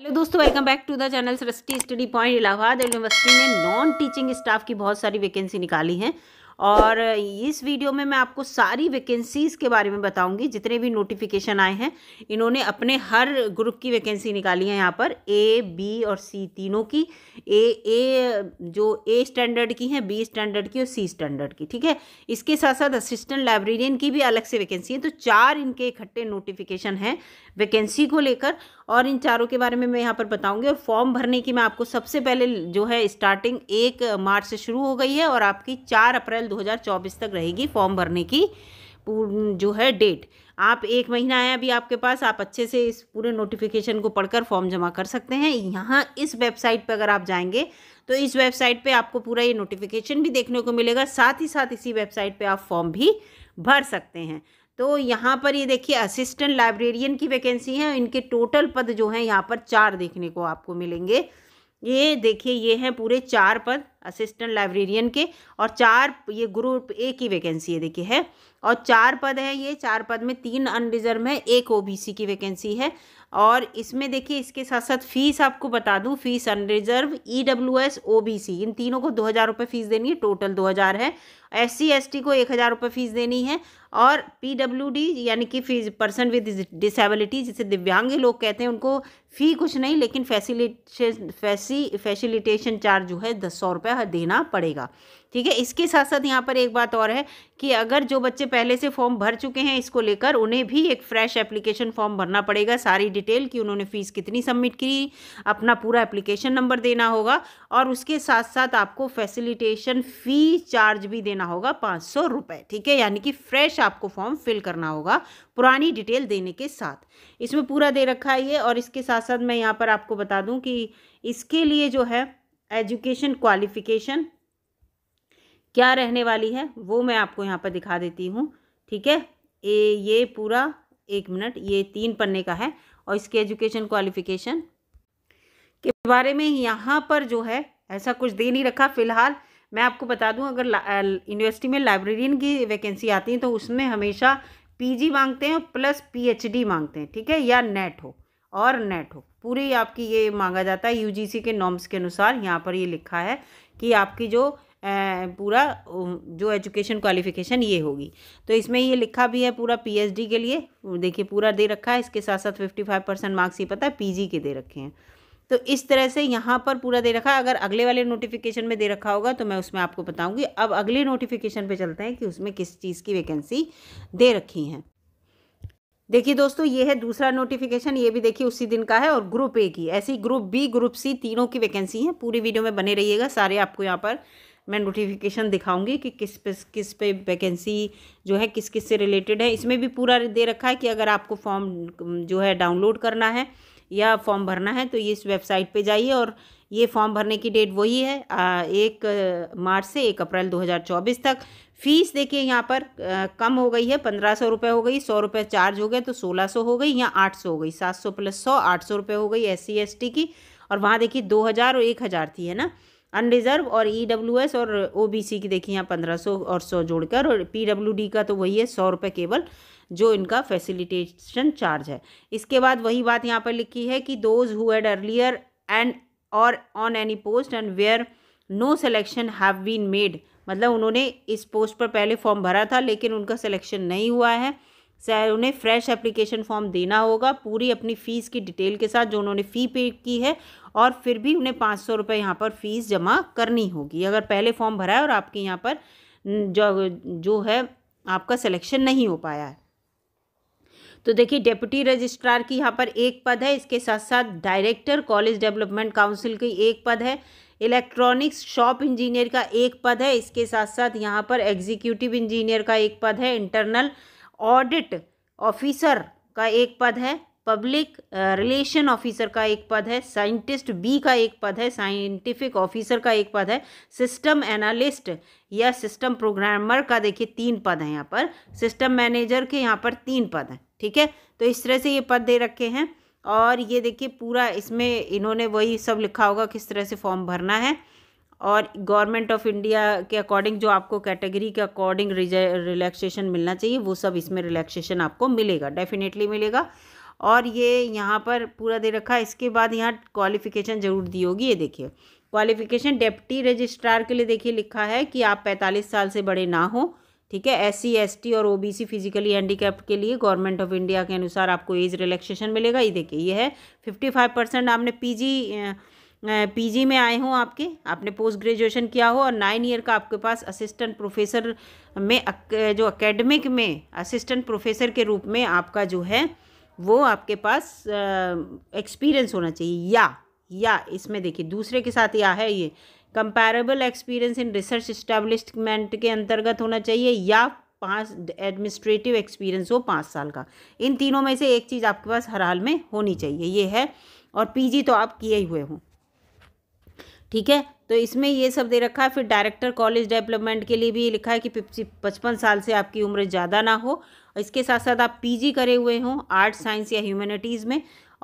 hello दोस्तों welcome back to the channel सरस्टी study point Allahabad university ने नॉन टीचिंग स्टाफ की बहुत सारी वैकेंसी निकाली हैं और इस वीडियो में मैं आपको सारी वैकेंसीज़ के बारे में बताऊंगी जितने भी नोटिफिकेशन आए हैं इन्होंने अपने हर ग्रुप की वैकेंसी निकाली है यहाँ पर ए बी और सी तीनों की ए ए जो ए स्टैंडर्ड की है बी स्टैंडर्ड की और सी स्टैंडर्ड की ठीक है इसके साथ साथ असिस्टेंट लाइब्रेरियन की भी अलग से वैकेंसी है तो चार इनके इकट्ठे नोटिफिकेशन हैं वैकेंसी को लेकर और इन चारों के बारे में मैं यहाँ पर बताऊँगी और फॉर्म भरने की मैं आपको सबसे पहले जो है स्टार्टिंग एक मार्च से शुरू हो गई है और आपकी चार अप्रैल अप्रैल 2024 तक रहेगी फॉर्म भरने की जो है डेट आप एक महीना है अभी आपके पास आप अच्छे से इस पूरे नोटिफिकेशन को पढ़कर फॉर्म जमा कर सकते हैं यहाँ इस वेबसाइट पर अगर आप जाएंगे तो इस वेबसाइट पे आपको पूरा ये नोटिफिकेशन भी देखने को मिलेगा साथ ही साथ इसी वेबसाइट पे आप फॉर्म भी भर सकते हैं तो यहाँ पर ये देखिए असिस्टेंट लाइब्रेरियन की वैकेंसी है इनके टोटल पद जो हैं यहाँ पर चार देखने को आपको मिलेंगे ये देखिए ये हैं पूरे चार पद असिस्टेंट लाइब्रेरियन के और चार ये ग्रुप ए की वैकेंसी है देखिए है और चार पद हैं ये चार पद में तीन अनरिजर्व है एक ओबीसी की वैकेंसी है और इसमें देखिए इसके साथ साथ फीस आपको बता दूं fees unreserved E W S O B C इन तीनों को दो हज़ार रुपये फीस देनी है टोटल दो हज़ार है एस सी को एक हज़ार रुपये फ़ीस देनी है और पी डब्ल्यू डी यानी कि फीस पर्सन विद डिसेबिलिटी जिसे दिव्यांग लोग कहते हैं उनको फ़ी कुछ नहीं लेकिन फैसिलिटेशन फैसी फैसिलिटेशन चार्ज जो है दस सौ रुपये देना पड़ेगा ठीक है इसके साथ साथ यहाँ पर एक बात और है कि अगर जो बच्चे पहले से फॉर्म भर चुके हैं इसको लेकर उन्हें भी एक फ्रेश एप्लीकेशन फॉर्म भरना पड़ेगा सारी डिटेल कि उन्होंने फ़ीस कितनी सबमिट की अपना पूरा एप्लीकेशन नंबर देना होगा और उसके साथ साथ आपको फैसिलिटेशन फ़ी चार्ज भी देना करना होगा पाँच सौ रुपये ठीक है यानी कि फ्रेश आपको फॉर्म फिल करना होगा पुरानी डिटेल देने के साथ इसमें पूरा दे रखा है ये और इसके साथ साथ मैं यहाँ पर आपको बता दूँ कि इसके लिए जो है एजुकेशन क्वालिफिकेशन क्या रहने वाली है वो मैं आपको यहाँ पर दिखा देती हूँ ठीक है ए ये पूरा एक मिनट ये तीन पन्ने का है और इसके एजुकेशन क्वालिफिकेशन के बारे में यहाँ पर जो है ऐसा कुछ दे नहीं रखा फिलहाल मैं आपको बता दूं अगर यूनिवर्सिटी में लाइब्रेरियन की वैकेंसी आती है तो उसमें हमेशा पीजी मांगते हैं प्लस पीएचडी मांगते हैं ठीक है या नेट हो और नेट हो पूरी आपकी ये मांगा जाता है यूजीसी के नॉर्म्स के अनुसार यहाँ पर ये लिखा है कि आपकी जो पूरा जो एजुकेशन क्वालिफिकेशन ये होगी तो इसमें ये लिखा भी है पूरा पीएचडी के लिए देखिए पूरा दे रखा है इसके साथ साथ फिफ्टी फाइव परसेंट मार्क्स ये पता है पीजी के दे रखे हैं तो इस तरह से यहाँ पर पूरा दे रखा है अगर अगले वाले नोटिफिकेशन में दे रखा होगा तो मैं उसमें आपको बताऊँगी अब अगले नोटिफिकेशन पे चलते हैं कि उसमें किस चीज़ की वैकेंसी दे रखी हैं देखिए दोस्तों ये है दूसरा नोटिफिकेशन ये भी देखिए उसी दिन का है और ग्रुप ए की ऐसी ग्रुप बी ग्रुप सी तीनों की वैकेंसी है पूरी वीडियो में बने रहिएगा सारे आपको यहाँ पर मैं नोटिफिकेशन दिखाऊंगी कि किस पे किस पे वैकेंसी जो है किस किस से रिलेटेड है इसमें भी पूरा दे रखा है कि अगर आपको फॉर्म जो है डाउनलोड करना है या फॉर्म भरना है तो इस वेबसाइट पे जाइए और ये फॉर्म भरने की डेट वही है एक मार्च से एक अप्रैल 2024 तक फीस देखिए यहाँ पर कम हो गई है पंद्रह सौ रुपये हो गई सौ रुपये चार्ज हो गए तो सोलह सौ हो गई यहाँ आठ सौ हो गई सात सौ प्लस सौ आठ सौ रुपये हो गई एस सी की और वहाँ देखिए दो हज़ार और एक हज़ार थी है ना अनरिजर्व और ई डब्ल्यू एस और ओ बी सी की देखिए यहाँ पंद्रह सौ और सौ जोड़कर और पी डब्ल्यू डी का तो वही है सौ रुपये केवल जो इनका फैसिलिटेशन चार्ज है इसके बाद वही बात यहाँ पर लिखी है कि those who had earlier and और on any post and where no selection have been made मतलब उन्होंने इस पोस्ट पर पहले फॉर्म भरा था लेकिन उनका सिलेक्शन नहीं हुआ है उन्हें फ्रेश एप्लीकेशन फॉर्म देना होगा पूरी अपनी फ़ीस की डिटेल के साथ जो उन्होंने फ़ी पे की है और फिर भी उन्हें पाँच सौ रुपये यहाँ पर फ़ीस जमा करनी होगी अगर पहले फॉर्म भरा है और आपके यहाँ पर जो जो है आपका सिलेक्शन नहीं हो पाया है तो देखिए डेप्यूटी रजिस्ट्रार की यहाँ पर एक पद है इसके साथ साथ डायरेक्टर कॉलेज डेवलपमेंट काउंसिल की एक पद है इलेक्ट्रॉनिक्स शॉप इंजीनियर का एक पद है इसके साथ साथ यहाँ पर एग्जीक्यूटिव इंजीनियर का एक पद है इंटरनल ऑडिट ऑफिसर का एक पद है पब्लिक रिलेशन ऑफिसर का एक पद है साइंटिस्ट बी का एक पद है साइंटिफिक ऑफिसर का एक पद है सिस्टम एनालिस्ट या सिस्टम प्रोग्रामर का देखिए तीन पद हैं यहाँ पर सिस्टम मैनेजर के यहाँ पर तीन पद हैं ठीक है तो इस तरह से ये पद दे रखे हैं और ये देखिए पूरा इसमें इन्होंने वही सब लिखा होगा किस तरह से फॉर्म भरना है और गवर्नमेंट ऑफ इंडिया के अकॉर्डिंग जो आपको कैटेगरी के अकॉर्डिंग रिलैक्सेशन मिलना चाहिए वो सब इसमें रिलैक्सेशन आपको मिलेगा डेफिनेटली मिलेगा और ये यहाँ पर पूरा दे रखा है इसके बाद यहाँ क्वालिफिकेशन ज़रूर दी होगी ये देखिए क्वालिफिकेशन डेप्टी रजिस्ट्रार के लिए देखिए लिखा है कि आप पैंतालीस साल से बड़े ना हो ठीक है एस सी और ओ फिजिकली हैंडीकैप्ड के लिए गवर्नमेंट ऑफ इंडिया के अनुसार आपको एज रिलैक्सेशन मिलेगा ये देखिए ये है फिफ्टी फाइव परसेंट आपने पीजी पीजी में आए हों आपके आपने पोस्ट ग्रेजुएशन किया हो और नाइन ईयर का आपके पास असिस्टेंट प्रोफेसर में जो अकेडमिक में असिस्टेंट प्रोफेसर के रूप में आपका जो है वो आपके पास एक्सपीरियंस होना चाहिए या या इसमें देखिए दूसरे के साथ या है ये comparable experience in research establishment के अंतर्गत होना चाहिए या पाँच एडमिनिस्ट्रेटिव एक्सपीरियंस हो पाँच साल का इन तीनों में से एक चीज़ आपके पास हर हाल में होनी चाहिए ये है और पीजी तो आप किए ही हुए हों ठीक है तो इसमें ये सब दे रखा है फिर डायरेक्टर कॉलेज डेवलपमेंट के लिए भी लिखा है कि पचपन साल से आपकी उम्र ज़्यादा ना हो इसके साथ साथ आप पीजी करे हुए हों आर्ट साइंस या ह्यूमैनिटीज़ में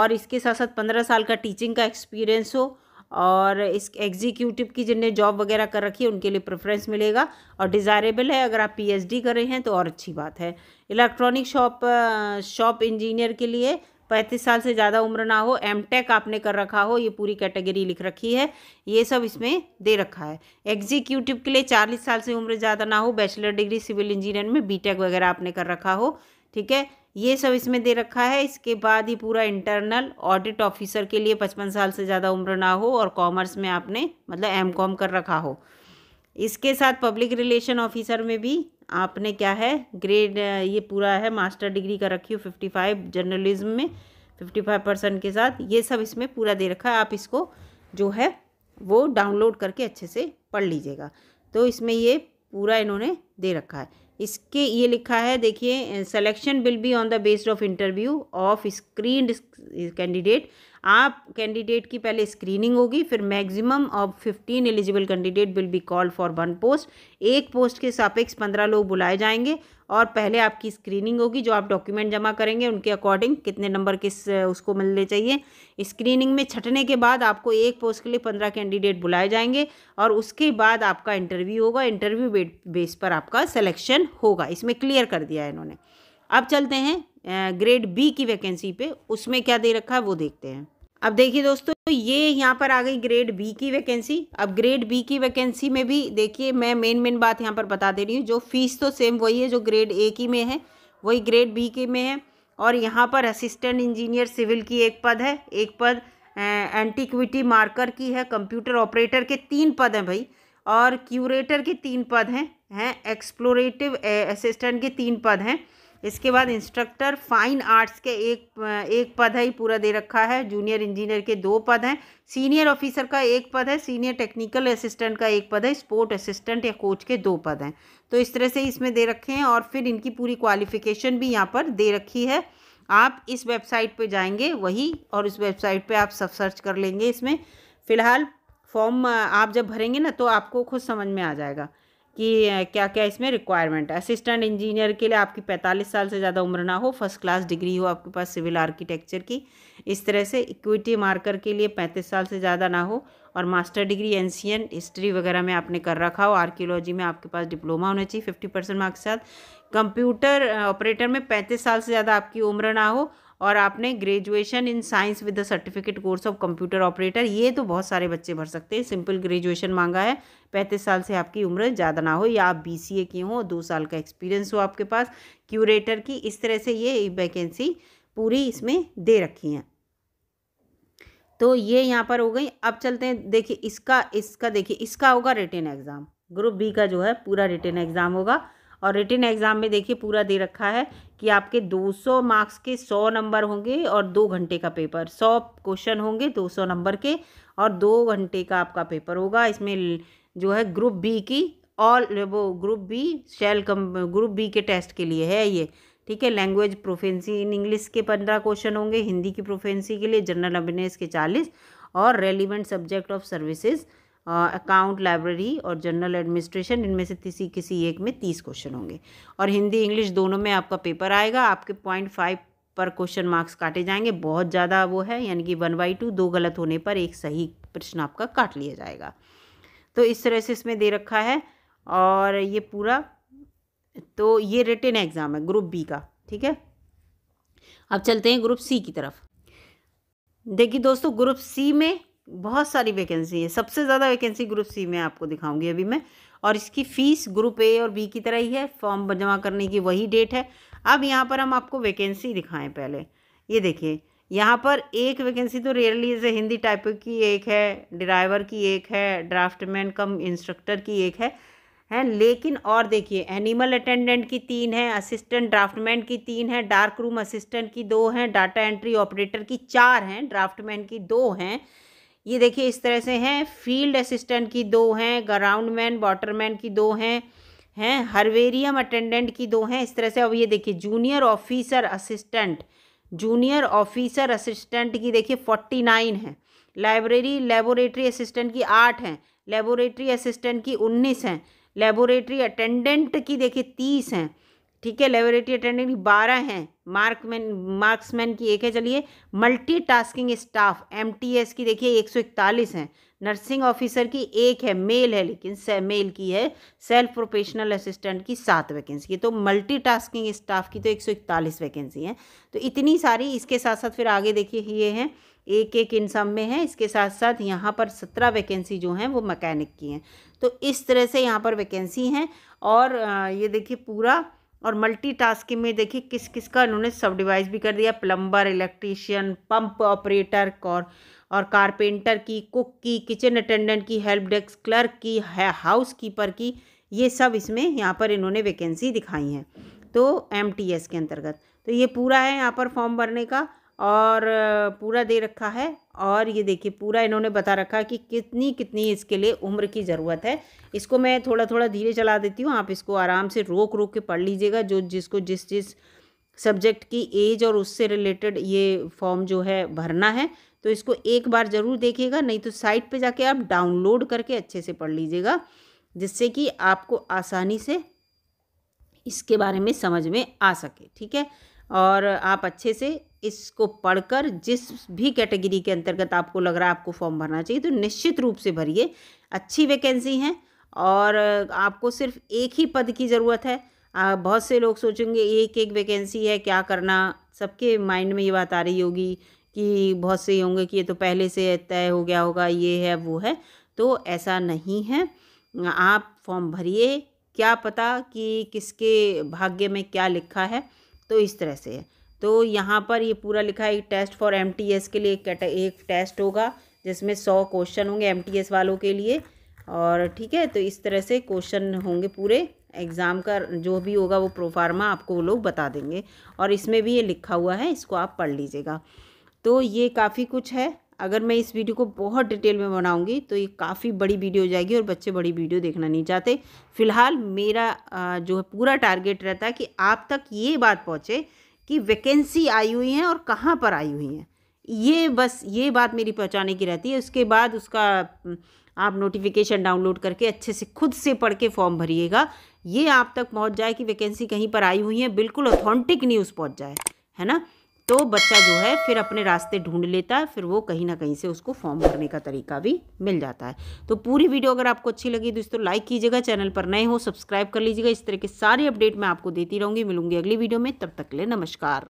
और इसके साथ साथ पंद्रह साल का टीचिंग का एक्सपीरियंस हो और इस एग्जीक्यूटिव की जिनने जॉब वगैरह कर रखी है उनके लिए प्रेफरेंस मिलेगा और डिज़ायरेबल है अगर आप पीएचडी कर रहे हैं तो और अच्छी बात है इलेक्ट्रॉनिक शॉप शॉप इंजीनियर के लिए पैंतीस साल से ज़्यादा उम्र ना हो एम टेक आपने कर रखा हो ये पूरी कैटेगरी लिख रखी है ये सब इसमें दे रखा है एग्जीक्यूटिव के लिए चालीस साल से उम्र ज़्यादा ना हो बैचलर डिग्री सिविल इंजीनियर में बी टेक वगैरह आपने कर रखा हो ठीक है ये सब इसमें दे रखा है इसके बाद ही पूरा इंटरनल ऑडिट ऑफिसर के लिए पचपन साल से ज़्यादा उम्र ना हो और कॉमर्स में आपने मतलब एम कॉम कर रखा हो इसके साथ पब्लिक रिलेशन ऑफिसर में भी आपने क्या है ग्रेड ये पूरा है मास्टर डिग्री का रखी हो फिफ्टी फाइव जर्नलिज्म में फिफ्टी फाइव परसेंट के साथ ये सब इसमें पूरा दे रखा है आप इसको जो है वो डाउनलोड करके अच्छे से पढ़ लीजिएगा तो इसमें ये पूरा इन्होंने दे रखा है इसके ये लिखा है देखिए selection will be on the based of interview of screen candidate आप कैंडिडेट की पहले स्क्रीनिंग होगी फिर maximum of fifteen eligible candidate will be call for one post एक पोस्ट के सापेक्ष पंद्रह लोग बुलाए जाएंगे और पहले आपकी स्क्रीनिंग होगी जो आप डॉक्यूमेंट जमा करेंगे उनके अकॉर्डिंग कितने नंबर किस उसको मिलने चाहिए स्क्रीनिंग में छटने के बाद आपको एक पोस्ट के लिए पंद्रह कैंडिडेट बुलाए जाएंगे और उसके बाद आपका इंटरव्यू होगा इंटरव्यू बेस पर आपका सिलेक्शन होगा इसमें क्लियर कर दिया है इन्होंने अब चलते हैं ग्रेड बी की वैकेंसी पे उसमें क्या दे रखा है वो देखते हैं अब देखिए दोस्तों ये यहाँ पर आ गई ग्रेड बी की वैकेंसी अब ग्रेड बी की वैकेंसी में भी देखिए मैं मेन मेन बात यहाँ पर बता दे रही हूँ जो फीस तो सेम वही है जो ग्रेड ए की में है वही ग्रेड बी की में है और यहाँ पर असिस्टेंट इंजीनियर सिविल की एक पद है एक पद एंटीक्विटी मार्कर की है कंप्यूटर ऑपरेटर के तीन पद हैं भाई और क्यूरेटर के तीन पद हैं हैं एक्सप्लोरेटिव असिस्टेंट के तीन पद हैं इसके बाद इंस्ट्रक्टर फाइन आर्ट्स के एक एक पद है पूरा दे रखा है जूनियर इंजीनियर के दो पद हैं सीनियर ऑफिसर का एक पद है सीनियर टेक्निकल असिस्टेंट का एक पद है स्पोर्ट असिस्टेंट या कोच के दो पद हैं तो इस तरह से इसमें दे रखे हैं और फिर इनकी पूरी क्वालिफिकेशन भी यहाँ पर दे रखी है आप इस वेबसाइट पर जाएंगे वही और उस वेबसाइट पर आप सब सर्च कर लेंगे इसमें फ़िलहाल फॉर्म आप जब भरेंगे ना तो आपको खुद समझ में आ जाएगा कि क्या क्या इसमें रिक्वायरमेंट है असिस्टेंट इंजीनियर के लिए आपकी पैंतालीस साल से ज़्यादा उम्र ना हो फर्स्ट क्लास डिग्री हो आपके पास सिविल आर्किटेक्चर की इस तरह से इक्विटी मार्कर के लिए पैंतीस साल से ज़्यादा ना हो और मास्टर डिग्री एनसीएन हिस्ट्री वगैरह में आपने कर रखा हो आर्कियोलॉजी में आपके पास डिप्लोमा होना चाहिए फिफ्टी परसेंट मार्क्स के साथ कंप्यूटर ऑपरेटर में पैंतीस साल से ज़्यादा आपकी उम्र ना हो और आपने graduation in science with the certificate course of computer operator ये तो बहुत सारे बच्चे भर सकते हैं सिंपल ग्रेजुएशन मांगा है पैंतीस साल से आपकी उम्र ज़्यादा ना हो या आप बी सी ए किए हों दो साल का एक्सपीरियंस हो आपके पास क्यूरेटर की इस तरह से ये वैकेंसी पूरी इसमें दे रखी हैं तो ये यहाँ पर हो गई अब चलते हैं देखिए इसका इसका देखिए इसका होगा रिटर्न एग्ज़ाम ग्रुप बी का जो है पूरा रिटर्न एग्ज़ाम होगा और रिटर्न एग्ज़ाम में देखिए पूरा दे रखा है कि आपके 200 मार्क्स के 100 नंबर होंगे और दो घंटे का पेपर 100 क्वेश्चन होंगे 200 नंबर के और दो घंटे का आपका पेपर होगा इसमें जो है ग्रुप बी की ऑल वो group B shall come group B के टेस्ट के लिए है ये ठीक है लैंग्वेज प्रोफेंसी इन इंग्लिश के पंद्रह क्वेश्चन होंगे हिंदी की प्रोफेंसी के लिए जनरल अवेयरनेस के चालीस और relevant subject of services account library और जनरल एडमिनिस्ट्रेशन इनमें से किसी किसी एक में तीस क्वेश्चन होंगे और हिंदी इंग्लिश दोनों में आपका पेपर आएगा आपके पॉइंट फाइव पर क्वेश्चन मार्क्स काटे जाएंगे बहुत ज़्यादा वो है यानी कि वन बाई टू दो गलत होने पर एक सही प्रश्न आपका काट लिया जाएगा तो इस तरह से इसमें दे रखा है और ये पूरा तो ये रिटर्न एग्ज़ाम है ग्रुप बी का ठीक है अब चलते हैं ग्रुप सी की तरफ देखिए दोस्तों ग्रुप सी में बहुत सारी वैकेंसी है सबसे ज़्यादा वैकेंसी ग्रुप सी में आपको दिखाऊंगी अभी मैं और इसकी फ़ीस ग्रुप ए और बी की तरह ही है फॉर्म जमा करने की वही डेट है अब यहाँ पर हम आपको वैकेंसी दिखाएं पहले ये देखिए यहाँ पर एक वैकेंसी तो रेयरली जैसे हिंदी टाइप की एक है ड्राइवर की एक है ड्राफ्टमैन कम इंस्ट्रक्टर की एक है हैं लेकिन और देखिए एनिमल अटेंडेंट की तीन है असिस्टेंट ड्राफ्टमैन की तीन है डार्क रूम असिस्टेंट की दो हैं डाटा एंट्री ऑपरेटर की चार हैं ड्राफ्टमैन की दो हैं ये देखिए इस तरह से हैं फील्ड असिस्टेंट की दो हैं ग्राउंड मैन वाटरमैन की दो हैं हैं हरवेरियम अटेंडेंट की दो हैं इस तरह से अब ये देखिए junior officer assistant junior officer assistant की देखिए फोर्टी नाइन है लाइब्रेरी लेबोरेटरी असिस्टेंट की आठ हैं लेबोरेटरी असिस्टेंट की उन्नीस हैं लेबोरेटरी अटेंडेंट की देखिए तीस हैं ठीक है लेबोरेटरी अटेंडेंट बारह हैं मार्कमैन मार्क्समैन की एक है चलिए मल्टीटास्किंग स्टाफ एम की देखिए एक सौ इकतालीस हैं नर्सिंग ऑफिसर की एक है मेल है लेकिन से, मेल की है सेल्फ प्रोफेशनल असिस्टेंट की सात वैकेंसी है तो मल्टीटास्किंग स्टाफ की तो एक सौ इकतालीस वैकेंसी हैं तो इतनी सारी इसके साथ साथ फिर आगे देखिए ये हैं एक एक इन सब में है इसके साथ साथ यहाँ पर सत्रह वैकेंसी जो हैं वो मैकेनिक की हैं तो इस तरह से यहाँ पर वैकेंसी हैं और ये देखिए पूरा और मल्टीटास्किंग में देखिए किस किस का इन्होंने सब डिवाइस भी कर दिया प्लम्बर इलेक्ट्रीशियन पंप ऑपरेटर और और कारपेंटर की कुक की किचन अटेंडेंट की हेल्प डेस्क क्लर्क की हाउस कीपर की ये सब इसमें यहाँ पर इन्होंने वैकेंसी दिखाई हैं तो एम के अंतर्गत तो ये पूरा है यहाँ पर फॉर्म भरने का और पूरा दे रखा है और ये देखिए पूरा इन्होंने बता रखा है कि कितनी कितनी इसके लिए उम्र की ज़रूरत है इसको मैं थोड़ा थोड़ा धीरे चला देती हूँ आप इसको आराम से रोक रोक के पढ़ लीजिएगा जो जिसको जिस जिस सब्जेक्ट की एज और उससे रिलेटेड ये फॉर्म जो है भरना है तो इसको एक बार ज़रूर देखिएगा नहीं तो साइट पर जाके आप डाउनलोड करके अच्छे से पढ़ लीजिएगा जिससे कि आपको आसानी से इसके बारे में समझ में आ सके ठीक है और आप अच्छे से इसको पढ़कर जिस भी कैटेगरी के अंतर्गत आपको लग रहा है आपको फॉर्म भरना चाहिए तो निश्चित रूप से भरिए अच्छी वैकेंसी हैं और आपको सिर्फ एक ही पद की ज़रूरत है बहुत से लोग सोचेंगे एक एक वैकेंसी है क्या करना सबके माइंड में ये बात आ रही होगी कि बहुत से होंगे कि ये तो पहले से तय हो गया होगा ये है वो है तो ऐसा नहीं है आप फॉर्म भरिए क्या पता कि किसके भाग्य में क्या लिखा है तो इस तरह से है तो यहाँ पर ये पूरा लिखा है टेस्ट फॉर एम के लिए एक, एक टेस्ट होगा जिसमें सौ क्वेश्चन होंगे एम वालों के लिए और ठीक है तो इस तरह से क्वेश्चन होंगे पूरे एग्ज़ाम का जो भी होगा वो प्रोफार्मा आपको वो लोग बता देंगे और इसमें भी ये लिखा हुआ है इसको आप पढ़ लीजिएगा तो ये काफ़ी कुछ है अगर मैं इस वीडियो को बहुत डिटेल में बनाऊंगी तो ये काफ़ी बड़ी वीडियो हो जाएगी और बच्चे बड़ी वीडियो देखना नहीं चाहते फ़िलहाल मेरा जो है पूरा टारगेट रहता है कि आप तक ये बात पहुँचे कि वैकेंसी आई हुई हैं और कहाँ पर आई हुई हैं ये बस ये बात मेरी पहुँचाने की रहती है उसके बाद उसका आप नोटिफिकेशन डाउनलोड करके अच्छे से खुद से पढ़ के फॉर्म भरिएगा ये आप तक पहुँच जाए कि वैकेंसी कहीं पर आई हुई है बिल्कुल ऑथेंटिक न्यूज़ पहुँच जाए है ना तो बच्चा जो है फिर अपने रास्ते ढूंढ लेता है फिर वो कहीं ना कहीं से उसको फॉर्म भरने का तरीका भी मिल जाता है तो पूरी वीडियो अगर आपको अच्छी लगी तो इसको लाइक कीजिएगा चैनल पर नए हो सब्सक्राइब कर लीजिएगा इस तरह के सारे अपडेट मैं आपको देती रहूँगी मिलूंगी अगली वीडियो में तब तक ले नमस्कार